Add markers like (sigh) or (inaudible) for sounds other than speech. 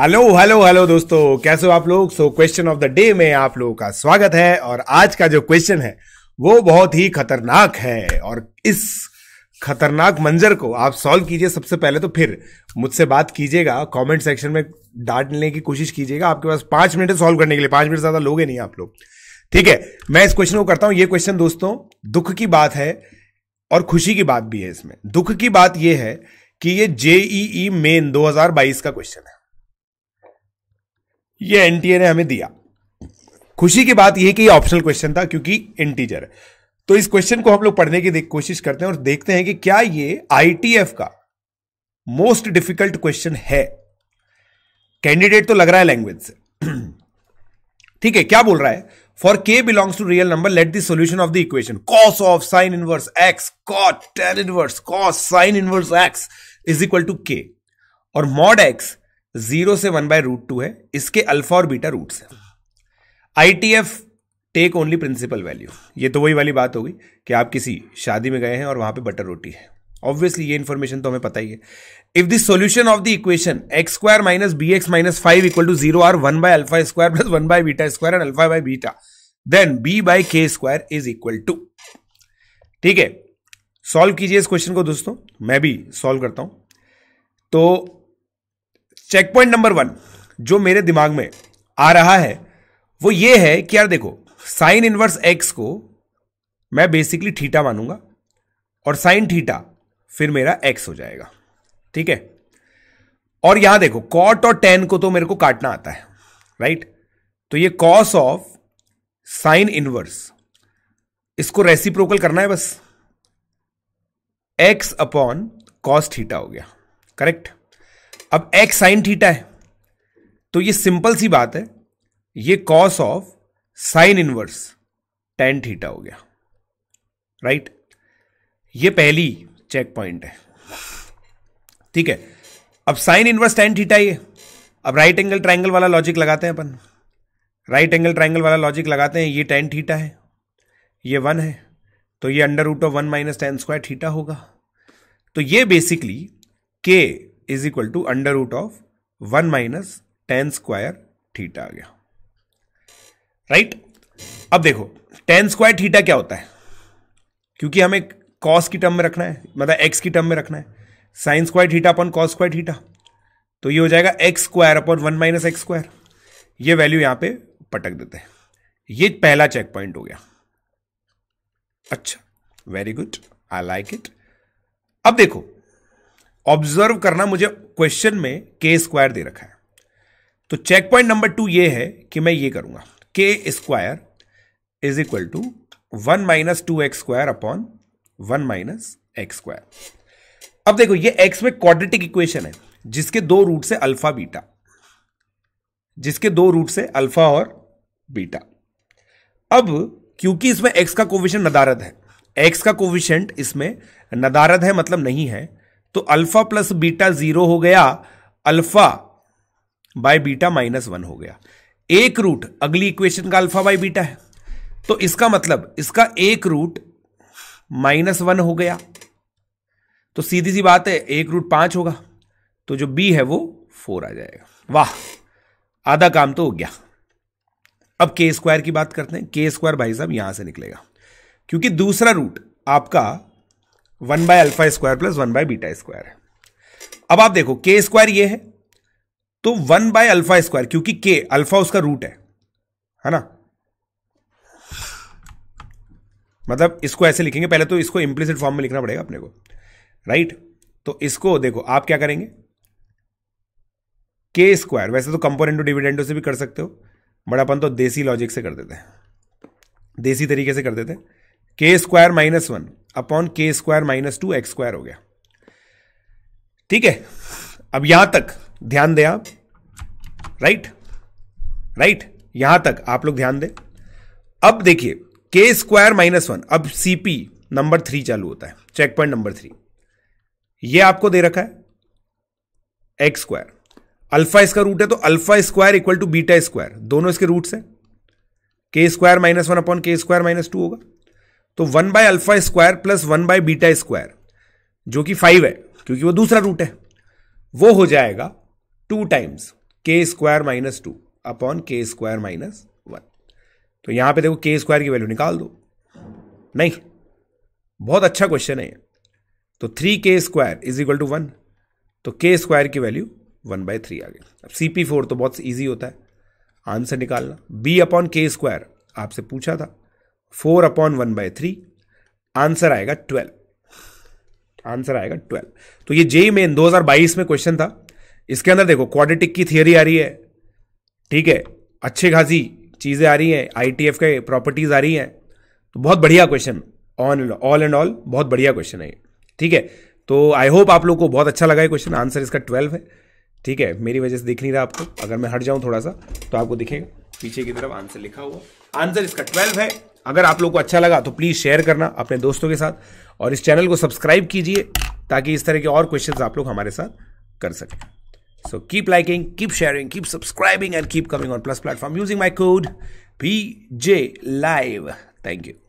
Hello hello hello दोस्तों कैसे हो आप लोग so question of the day में आप लोगों का स्वागत है और आज का जो क्वेश्चन है वो बहुत ही खतरनाक है और इस खतरनाक मंजर को आप सॉल्व कीजिए सबसे पहले तो फिर मुझसे बात कीजिएगा कमेंट सेक्शन में डांटने की कोशिश कीजिएगा आपके पास पांच मिनट सॉल्व करने के लिए पांच मिनट ज्यादा लोगे नहीं आप लोग ठीक है मैं इस क्वेश्चन को करता हूं ये क्वेश्चन दोस्तों दुख की बात है और खुशी की बात भी है इसमें दुख की बात यह है कि ये जेईई मेन 2022 का क्वेश्चन है ये एनटीए ने हमें दिया खुशी की बात यह कि ये ऑप्शनल क्वेश्चन था क्योंकि इंटीजर तो इस क्वेश्चन को हम लोग पढ़ने की कोशिश करते हैं और देखते हैं कि क्या ये आईटीएफ का मोस्ट डिफिकल्ट क्वेश्चन है कैंडिडेट तो लग रहा है लैंग्वेज से (clears throat) ठीक है क्या बोल रहा है for k belongs to real number let the of the equation cos of sin inverse x cot tan inverse cos sin inverse x is equal to k और मॉड एक्स जीरो से one by root two है इसके alpha और beta roots हैं I T F take only principal value ये तो वही वाली बात होगी कि आप किसी शादी में गए हैं और वहां पे बटर रोटी है ऑब्वियसली ये इंफॉर्मेशन तो हमें पता ही है if the solution of the equation x square minus b x minus five equal to zero are one by alpha square plus one by beta square and alpha by beta then b by k square is equal to ठीक है solve कीजिए इस question को दोस्तों मैं भी solve करता हूं तो चेक पॉइंट नंबर वन जो मेरे दिमाग में आ रहा है वो ये है कि यार देखो साइन इनवर्स एक्स को मैं बेसिकली ठीटा मानूंगा और साइन ठीटा फिर मेरा एक्स हो जाएगा ठीक है और यहां देखो कॉट और टेन को तो मेरे को काटना आता है राइट तो ये कॉस ऑफ साइन इनवर्स इसको रेसिप्रोकल करना है बस एक्स अपॉन कॉस थीटा हो गया करेक्ट अब एक्स साइन थीटा है तो ये सिंपल सी बात है ये cos of sin inverse tan theta हो गया राइट ये पहली चेक पॉइंट है ठीक है अब साइन इनवर्स टेन थीटा ये अब राइट एंगल ट्राइंगल वाला लॉजिक लगाते हैं अपन राइट एंगल ट्राइंगल वाला लॉजिक लगाते हैं ये टेन थीटा है ये वन है तो ये under root of one minus tan square theta होगा तो ये basically k is equal to under root of one minus tan square theta आ गया राइट right? अब देखो टेन स्क्वायर थीटा क्या होता है क्योंकि हमें कॉस की टर्म में रखना है मतलब एक्स की टर्म में रखना है sin square theta upon cos square theta तो ये हो जाएगा x square upon one minus x square ये वैल्यू यहां पे पटक देते हैं ये पहला चेक पॉइंट हो गया अच्छा very good I like it अब देखो ऑब्जर्व करना मुझे क्वेश्चन में के स्क्वायर दे रखा है तो चेक पॉइंट नंबर टू ये है कि मैं ये करूंगा k square is equal to one minus two x square upon one minus x square अब देखो ये एक्स में क्वाड्रेटिक इक्वेशन है जिसके दो रूट से अल्फा बीटा जिसके दो रूट से अल्फा और बीटा अब क्योंकि इसमें एक्स का कोविशन नदारद है एक्स का कोविशंट इसमें नदारद है मतलब नहीं है तो अल्फा प्लस बीटा जीरो हो गया alpha by beta minus one हो गया एक रूट अगली इक्वेशन का अल्फा बाय बीटा है तो इसका मतलब इसका एक रूट माइनस वन हो गया तो सीधी सी बात है एक रूट पांच होगा तो जो बी है वो फोर आ जाएगा वाह आधा काम तो हो गया अब के स्क्वायर की बात करते हैं के स्क्वायर भाई साहब यहां से निकलेगा क्योंकि दूसरा रूट आपका one by alpha square plus one by beta square है अब आप देखो के स्क्वायर ये है तो वन बाय अल्फा स्क्वायर क्योंकि के अल्फा उसका रूट है है ना मतलब इसको ऐसे लिखेंगे पहले तो इसको इम्प्लिसिट फॉर्म में लिखना पड़ेगा अपने को राइट तो इसको देखो आप क्या करेंगे के स्क्वायर वैसे तो कंपोनेंटो डिविडेंटो से भी कर सकते हो बट अपन तो देसी लॉजिक से कर देते हैं देसी तरीके से कर देते हैं k square minus one upon k square minus two x square हो गया ठीक है अब यहां तक ध्यान दें आप राइट राइट यहां तक आप लोग ध्यान दें अब देखिए के स्क्वायर माइनस वन अब सीपी नंबर थ्री चालू होता है चेक पॉइंट नंबर थ्री ये आपको दे रखा है एक्स स्क्वायर अल्फा इसका रूट है तो alpha square equal to beta square दोनों इसके रूट्स है k square minus one upon k square minus two होगा तो one by alpha square plus one by beta square जो कि फाइव है क्योंकि वो दूसरा रूट है वो हो जाएगा two times k square minus two upon k square minus one तो यहां पे देखो के स्क्वायर की वैल्यू निकाल दो नहीं बहुत अच्छा क्वेश्चन है तो three k square is equal to one तो के स्क्वायर की वैल्यू वन बाय थ्री आ गई अब सी पी फोर तो बहुत ईजी होता है आंसर निकालना बी अपॉन के स्क्वायर आपसे पूछा था four upon one by three answer आएगा ट्वेल्व आंसर आएगा ट्वेल्व तो ये जेई मेन बाईस में क्वेश्चन था इसके अंदर देखो क्वाड्रेटिक की थियोरी आ रही है ठीक है अच्छे खासी चीज़ें आ रही हैं आईटीएफ के प्रॉपर्टीज आ रही हैं तो बहुत बढ़िया question on all and all बहुत बढ़िया क्वेश्चन है ये ठीक है तो आई होप आप लोग को बहुत अच्छा लगा ये क्वेश्चन आंसर इसका ट्वेल्व है ठीक है मेरी वजह से दिख नहीं रहा आपको अगर मैं हट जाऊं थोड़ा सा तो आपको दिखेगा पीछे की तरफ आंसर लिखा हुआ आंसर इसका ट्वेल्व है अगर आप लोग को अच्छा लगा तो प्लीज़ शेयर करना अपने दोस्तों के साथ और इस चैनल को सब्सक्राइब कीजिए ताकि इस तरह के और क्वेश्चंस आप लोग हमारे साथ कर सकें so keep liking keep sharing keep subscribing and keep coming on plus platform using my code P J live thank you